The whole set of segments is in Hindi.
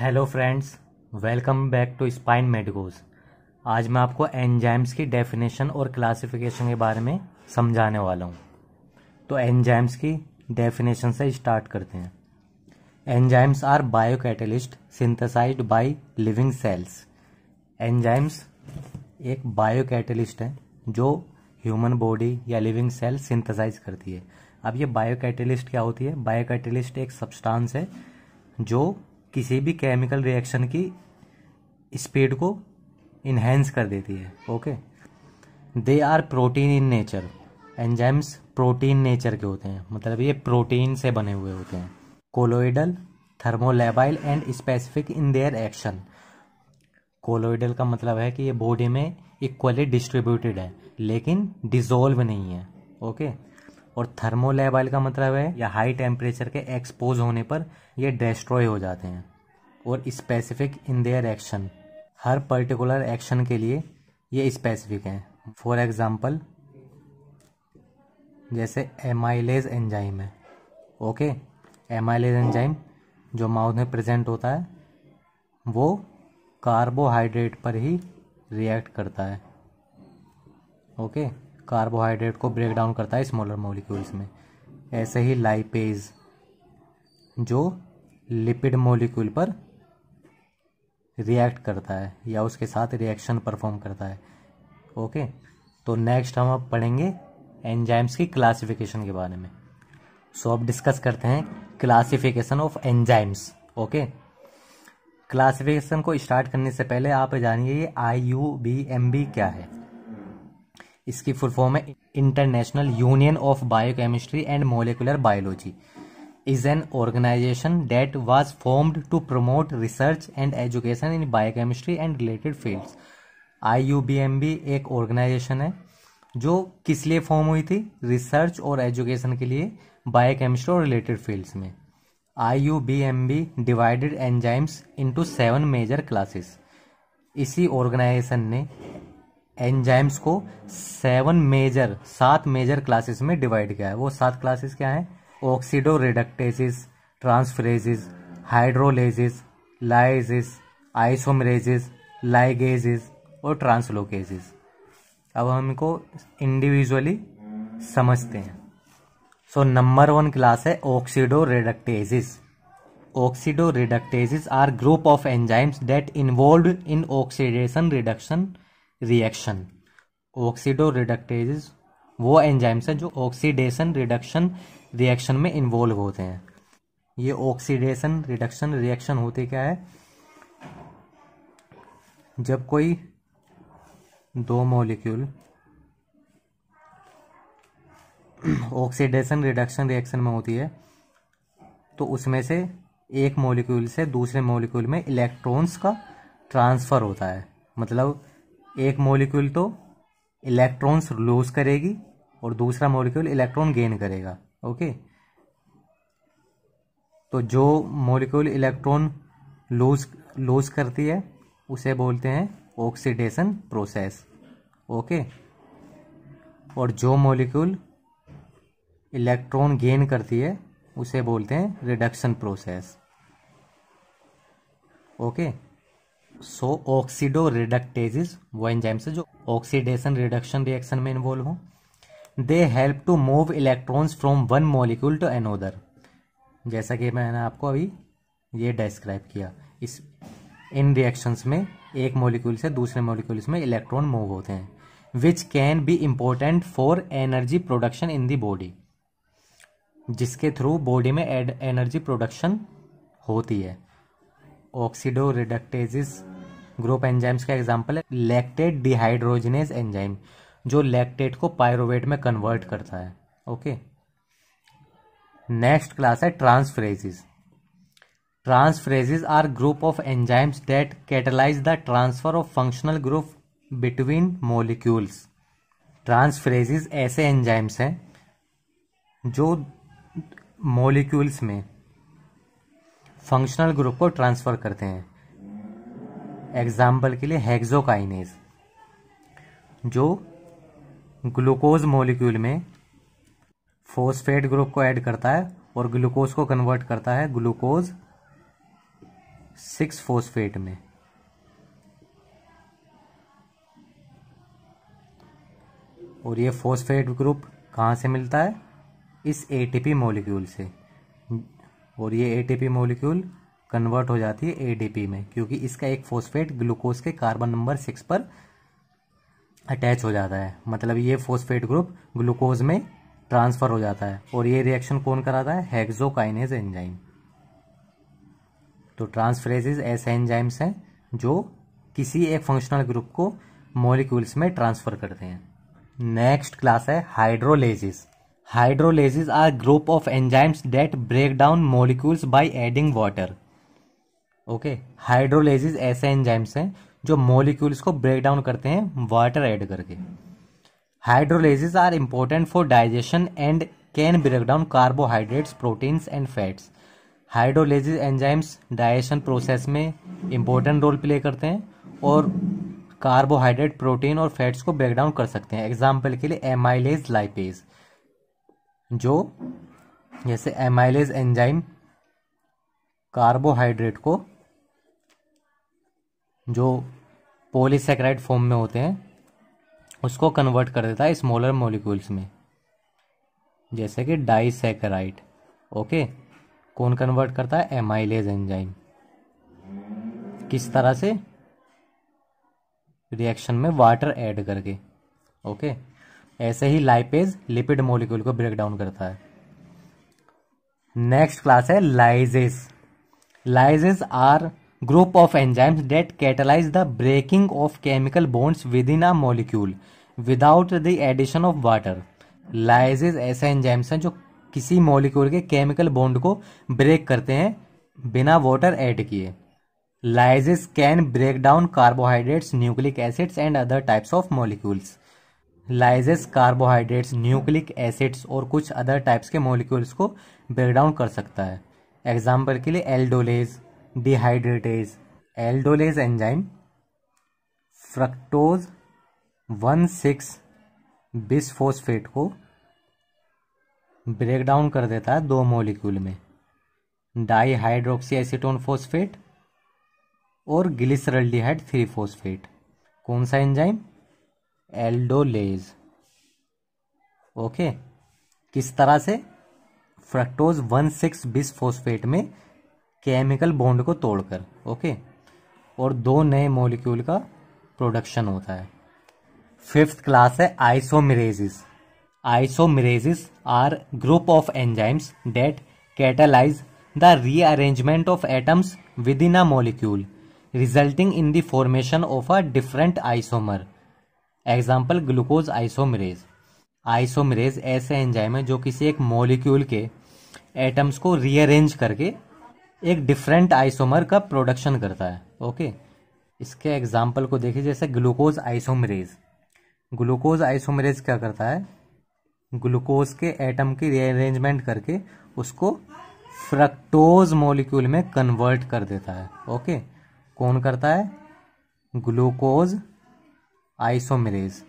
Hello friends welcome back to Spine Medicos आज मैं आपको एंजाइम्स की डेफिनेशन और क्लासिफिकेशन के बारे में समझाने वाला हूँ तो एंजाइम्स की डेफिनेशन से स्टार्ट करते हैं enzymes are biocatalyst synthesized by living cells enzymes एक बायोकैटलिस्ट है जो ह्यूमन बॉडी या लिविंग सेल सिंथेसाइज करती है अब ये बायोकैटलिस्ट क्या होती है बायोकैटलिस्ट एक सब्सटेंस है जो किसी भी केमिकल रिएक्शन की स्पीड को इन्हेंस कर देती है okay they are protein in nature enzymes protein nature के होते हैं मतलब ये प्रोटीन से बने हुए होते हैं colloidal thermolabile and specific in their action colloidal का मतलब है कि ये बॉडी में इक्वली डिस्ट्रीब्यूटेड है लेकिन डिजोल्व नहीं है ओके okay? और थर्मोलेबाइल का मतलब है या हाई टेम्परेचर के एक्सपोज होने पर यह डिस्ट्रॉय हो जाते हैं और स्पेसिफिक इन देयर एक्शन हर पर्टिकुलर एक्शन के लिए ये स्पेसिफिक हैं फॉर एग्ज़ाम्पल जैसे एमाइलेज एंजाइम है ओके एमाइलेज एंजाइम जो माउथ में प्रेजेंट होता है वो कार्बोहाइड्रेट पर ही रिएक्ट करता है ओके कार्बोहाइड्रेट को ब्रेक डाउन करता है स्मॉलर मॉलिक्यूल्स में ऐसे ही लाइपेज जो लिपिड मॉलिक्यूल पर रिएक्ट करता है या उसके साथ रिएक्शन परफॉर्म करता है ओके तो नेक्स्ट हम अब पढ़ेंगे एंजाइम्स की क्लासिफिकेशन के बारे में सो so, अब डिस्कस करते हैं classification of enzymes okay classification को स्टार्ट करने से पहले आप जानिए I U B M B क्या है इसकी फुल फॉर्म है International Union of Biochemistry and Molecular Biology is an organization that was formed to promote research and related field I U B M B एक ऑर्गेनाइजेशन है जो किस लिए फॉर्म हुई थी रिसर्च और एजुकेशन के लिए बायोकेमिस्ट्री और रिलेटेड फील्ड्स में I U B M B divided enzymes into seven major classes इसी ऑर्गेनाइजेशन ने एंजाइम्स को सेवन मेजर सात मेजर क्लासेस में डिवाइड किया है वो सात क्लासेस क्या हैं ऑक्सीडो रिडक्टेसिस ट्रांसफ्रेजिस हाइड्रोलेजिस लाइजिस आइसोमरेजिस लाइगेजिस और ट्रांसलोकेजिस अब हम इनको इंडिविजुअली समझते हैं सो नंबर वन क्लास है oxidoreductases oxidoreductases are group of enzymes that involve in oxidation reduction reaction oxidoreductase वो एंजाइम्स हैं जो ऑक्सीडेशन रिडक्शन रिएक्शन में इन्वॉल्व होते हैं ये ऑक्सीडेशन रिडक्शन रिएक्शन होते क्या है जब कोई दो मॉलिक्यूल ऑक्सीडेशन रिडक्शन रिएक्शन में होती है तो उसमें से एक मॉलिक्यूल से दूसरे मॉलिक्यूल में इलेक्ट्रॉन्स का ट्रांसफ़र होता है मतलब एक मॉलिक्यूल तो इलेक्ट्रॉन्स लूज करेगी और दूसरा मॉलिक्यूल इलेक्ट्रॉन गेन करेगा ओके तो जो मॉलिक्यूल इलेक्ट्रॉन लूज लूज करती है उसे बोलते हैं ऑक्सीडेशन प्रोसेस ओके और जो मॉलिक्यूल इलेक्ट्रॉन गेन करती है उसे बोलते हैं reduction process okay so oxidoreductases वो एंजाइम्स जो ऑक्सीडेशन रिडक्शन रिएक्शन में इन्वॉल्व हो they help to move electrons from one molecule to another जैसा कि मैंने आपको अभी ये डिस्क्राइब किया इस इन रिएक्शंस में एक मॉलिक्यूल से दूसरे मॉलिक्यूल्स में इलेक्ट्रॉन मूव होते हैं which can be important for energy production in the body जिसके थ्रू बॉडी में एनर्जी प्रोडक्शन होती है ऑक्सीडो रिडक्टेजिस ग्रुप एंजाइम्स का एग्जाम्पल है लैक्टेट डिहाइड्रोजनेज एंजाइम जो लैक्टेट को पायरोवेट में कन्वर्ट करता है ओके नेक्स्ट क्लास है transferases transferases are group of enzymes that catalyse the transfer of functional group between molecules transferases ऐसे एंजाइम्स हैं जो मोलिक्यूल्स में फंक्शनल ग्रुप को ट्रांसफर करते हैं एग्जाम्पल के लिए हेक्सोकाइनेज जो ग्लूकोज मॉलिक्यूल में फोस्फेट ग्रुप को ऐड करता है और ग्लूकोज को कन्वर्ट करता है ग्लूकोज सिक्स फोस्फेट में और ये फोस्फेट ग्रुप कहाँ से मिलता है इस एटीपी मॉलिक्यूल से और ये एटीपी मॉलिक्यूल कन्वर्ट हो जाती है एडीपी में क्योंकि इसका एक फोस्फेट ग्लूकोज के कार्बन नंबर सिक्स पर अटैच हो जाता है मतलब ये फोस्फेट ग्रुप ग्लूकोज में ट्रांसफर हो जाता है और ये रिएक्शन कौन कराता है हेक्सोकाइनेज एंजाइम तो ट्रांसफरेजेज ऐसे एंजाइम्स हैं जो किसी एक फंक्शनल ग्रुप को मॉलिक्यूल्स में ट्रांसफर करते हैं नेक्स्ट क्लास है hydrolases hydrolases are group of enzymes that break down molecules by adding water okay hydrolases ऐसे एंजाइम्स हैं जो मॉलिक्यूल्स को ब्रेक डाउन करते हैं वाटर ऐड करके hydrolases are important for digestion and can break down carbohydrates proteins and fats hydrolases enzymes digestion process में इम्पोर्टेंट रोल प्ले करते हैं और कार्बोहाइड्रेट प्रोटीन और फैट्स को ब्रेक डाउन कर सकते हैं एग्जाम्पल के लिए एमाइलेज लाइपेज जो जैसे एमाइलेज एंजाइम कार्बोहाइड्रेट को जो पोलीसेक्राइड फॉर्म में होते हैं उसको कन्वर्ट कर देता है स्मॉलर मॉलिक्यूल्स में जैसे कि डाइसेक्राइड ओके कौन कन्वर्ट करता है एमाइलेज एंजाइम किस तरह से रिएक्शन में वाटर ऐड करके ओके ऐसे ही लाइपेज लिपिड मॉलिक्यूल को ब्रेक डाउन करता है नेक्स्ट क्लास है lyases lyases are group of enzymes that that the breaking of chemical bonds within a molecule without the addition of water lyases ऐसे एंजाइम्स हैं जो किसी मॉलिक्यूल के केमिकल बॉन्ड को ब्रेक करते हैं बिना वाटर ऐड किए lyases can break down carbohydrates nucleic acids and other types of molecules lyases carbohydrates nucleic acids और कुछ अदर टाइप्स के मॉलिक्यूल्स को ब्रेक डाउन कर सकता है एग्जाम्पल के लिए aldolase dehydratase aldolase enzyme fructose one six bisphosphate को ब्रेक डाउन कर देता है दो मॉलिक्यूल में डाईहाइड्रोक्सी एसिटोन फोस्फेट और ग्लिसरल्डिहाइड थ्री फोस्फेट कौन सा एंजाइम एल्डोलेज ओके किस तरह से फ्रक्टोज वन सिक्स बिस्फोस्फेट में केमिकल बॉन्ड को तोड़कर ओके और दो नए मॉलिक्यूल का प्रोडक्शन होता है फिफ्थ क्लास है isomerases isomerases are group of enzymes that catalyse the rearrangement of atoms within a molecule resulting in the formation of a different isomer example glucose isomerase isomerase ऐसे एंजाइम है जो किसी एक मॉलिक्यूल के एटम्स को रीअरेंज करके एक डिफरेंट आइसोमर का प्रोडक्शन करता है ओके इसके एग्जाम्पल को देखिए जैसे ग्लूकोज आइसोमरेज ग्लूकोज आइसोमरेज क्या करता है ग्लूकोज के एटम की रीअरेंजमेंट करके उसको फ्रक्टोज मॉलिक्यूल में कन्वर्ट कर देता है ओके कौन करता है glucose isomerase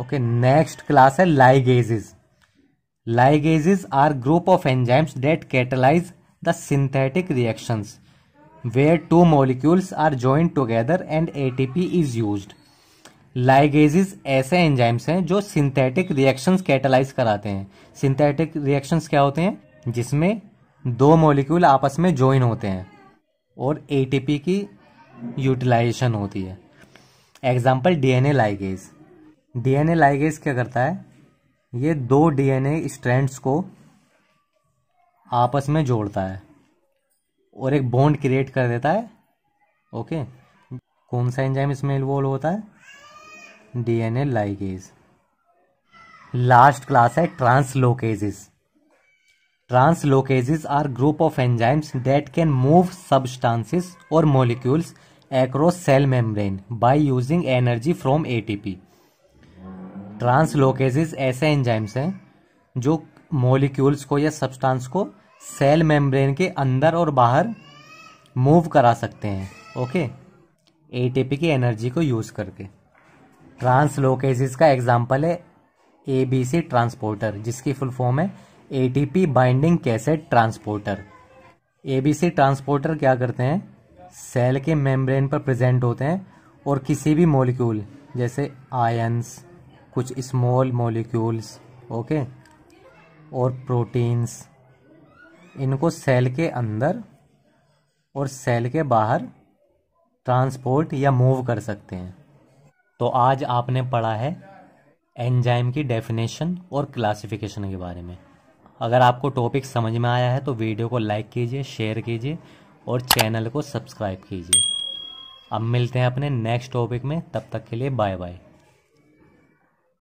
okay next class है ligases group of enzymes that enzymes the synthetic the where two where are join together and A T P is use ligases ऐसे एंजाइम्स हैं जो सिंथेटिक रिएक्शंस कैटलाइज कराते हैं सिंथेटिक रिएक्शंस क्या होते हैं जिसमें दो मॉलिक्यूल आपस में ज्वाइन होते हैं और एटीपी की यूटिलाइजेशन होती है example DNA ligase DNA ligase क्या करता है ये दो डीएनए स्ट्रैंड्स को आपस में जोड़ता है और एक बॉन्ड क्रिएट कर देता है ओके कौन सा एंजाइम इसमें इन्वॉल्व होता है डीएनए लाइगेज लास्ट क्लास है translocases translocases are group of enzymes that can move substances और molecules cell cell membrane using energy from from ATP. Translocases ऐसे एंजाइम्स हैं जो मॉलिक्यूल्स को या सब्सटेंस को सेल मेम्ब्रेन के अंदर और बाहर मूव करा सकते हैं ओके एटीपी की एनर्जी को यूज़ करके ट्रांसलोकेजेस का एग्जाम्पल है ए बी सी ट्रांसपोर्टर जिसकी फुल फॉर्म है A T P binding cassette transporter A B C transporter क्या करते हैं सेल के मेम्ब्रेन पर प्रेजेंट होते हैं और किसी भी मॉलिक्यूल जैसे आयंस कुछ स्मॉल मॉलिक्यूल्स ओके और प्रोटीन्स इनको सेल के अंदर और सेल के बाहर ट्रांसपोर्ट या मूव कर सकते हैं तो आज आपने पढ़ा है एंजाइम की डेफिनेशन और क्लासिफिकेशन के बारे में अगर आपको टॉपिक समझ में आया है तो वीडियो को लाइक कीजिए शेयर कीजिए और चैनल को सब्सक्राइब कीजिए अब मिलते हैं अपने नेक्स्ट टॉपिक में तब तक के लिए बाय बाय